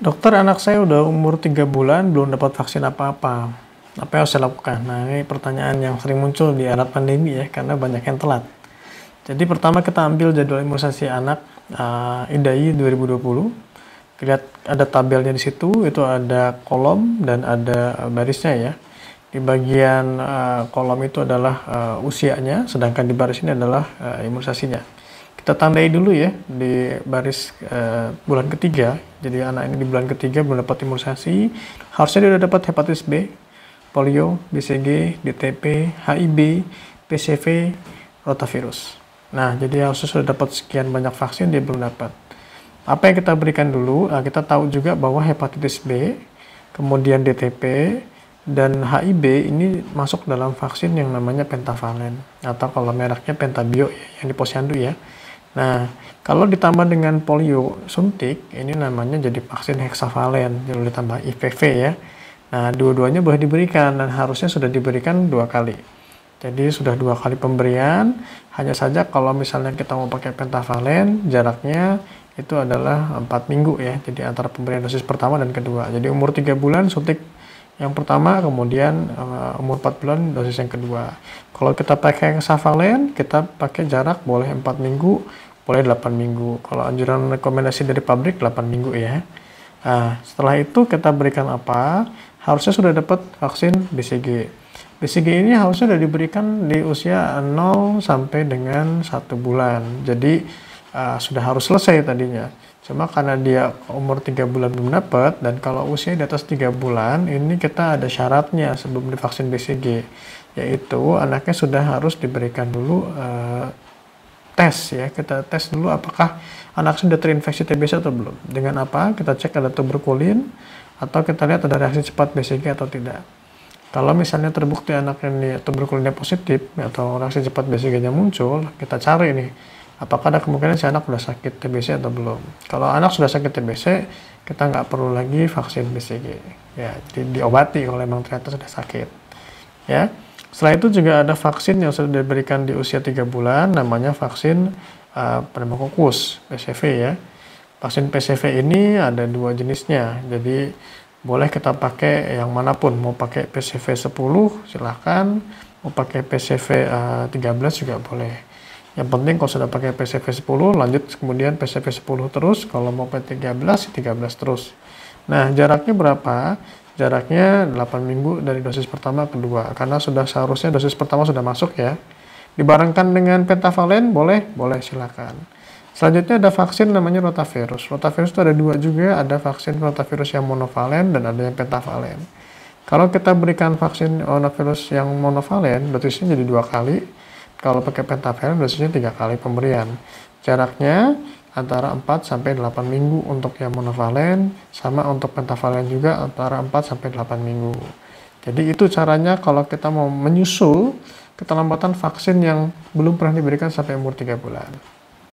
Dokter, anak saya udah umur 3 bulan, belum dapat vaksin apa-apa. Apa yang harus saya lakukan? Nah, ini pertanyaan yang sering muncul di era pandemi ya, karena banyak yang telat. Jadi pertama kita ambil jadwal imunisasi anak uh, IDAI 2020. Lihat ada tabelnya di situ, itu ada kolom dan ada barisnya ya. Di bagian uh, kolom itu adalah uh, usianya, sedangkan di baris ini adalah uh, imunisasinya kita tandai dulu ya di baris uh, bulan ketiga jadi anak ini di bulan ketiga belum dapat imunisasi harusnya dia sudah dapat hepatitis B polio, BCG, DTP, HIB, PCV, rotavirus. Nah, jadi harusnya sudah dapat sekian banyak vaksin, dia belum dapat. Apa yang kita berikan dulu, nah, kita tahu juga bahwa hepatitis B, kemudian DTP, dan HIB ini masuk dalam vaksin yang namanya pentavalen atau kalau mereknya pentabio yang di posyandu ya. Nah, kalau ditambah dengan polio suntik, ini namanya jadi vaksin hexavalent lalu ditambah IPV ya. Nah, dua-duanya boleh diberikan dan harusnya sudah diberikan dua kali. Jadi sudah dua kali pemberian, hanya saja kalau misalnya kita mau pakai pentavalent jaraknya itu adalah empat minggu ya. Jadi antara pemberian dosis pertama dan kedua. Jadi umur tiga bulan suntik yang pertama, kemudian uh, umur 4 bulan dosis yang kedua. Kalau kita pakai yang savalen, kita pakai jarak boleh 4 minggu, boleh 8 minggu. Kalau anjuran rekomendasi dari pabrik 8 minggu ya. Nah, setelah itu kita berikan apa? Harusnya sudah dapat vaksin BCG. BCG ini harusnya sudah diberikan di usia 0 sampai dengan 1 bulan. Jadi uh, sudah harus selesai tadinya. Cuma karena dia umur 3 bulan belum dapat dan kalau usia di atas 3 bulan ini kita ada syaratnya sebelum divaksin BCG yaitu anaknya sudah harus diberikan dulu uh, tes ya kita tes dulu apakah anak sudah terinfeksi TBC atau belum dengan apa kita cek ada tuberkulin atau kita lihat ada reaksi cepat BCG atau tidak kalau misalnya terbukti anak ini tuberkulinnya positif atau reaksi cepat BCG-nya muncul kita cari nih apakah ada kemungkinan si anak sudah sakit TBC atau belum. Kalau anak sudah sakit TBC, kita nggak perlu lagi vaksin BCG. Ya, jadi diobati kalau memang ternyata sudah sakit. Ya. Setelah itu juga ada vaksin yang sudah diberikan di usia 3 bulan, namanya vaksin uh, eh, pneumokokus, PCV ya. Vaksin PCV ini ada dua jenisnya, jadi boleh kita pakai yang manapun, mau pakai PCV 10 silahkan, mau pakai PCV uh, 13 juga boleh. Yang penting kalau sudah pakai PCV 10, lanjut kemudian PCV 10 terus, kalau mau P13, 13 ya terus. Nah, jaraknya berapa? Jaraknya 8 minggu dari dosis pertama kedua, karena sudah seharusnya dosis pertama sudah masuk ya. Dibarengkan dengan pentavalen, boleh? Boleh, silakan. Selanjutnya ada vaksin namanya rotavirus. Rotavirus itu ada dua juga, ada vaksin rotavirus yang monovalen dan ada yang pentavalen. Kalau kita berikan vaksin rotavirus yang monovalen, dosisnya jadi dua kali, kalau pakai pentafel dosisnya tiga kali pemberian. Jaraknya antara 4 sampai 8 minggu untuk yang monovalen, sama untuk pentavalen juga antara 4 sampai 8 minggu. Jadi itu caranya kalau kita mau menyusul keterlambatan vaksin yang belum pernah diberikan sampai umur 3 bulan.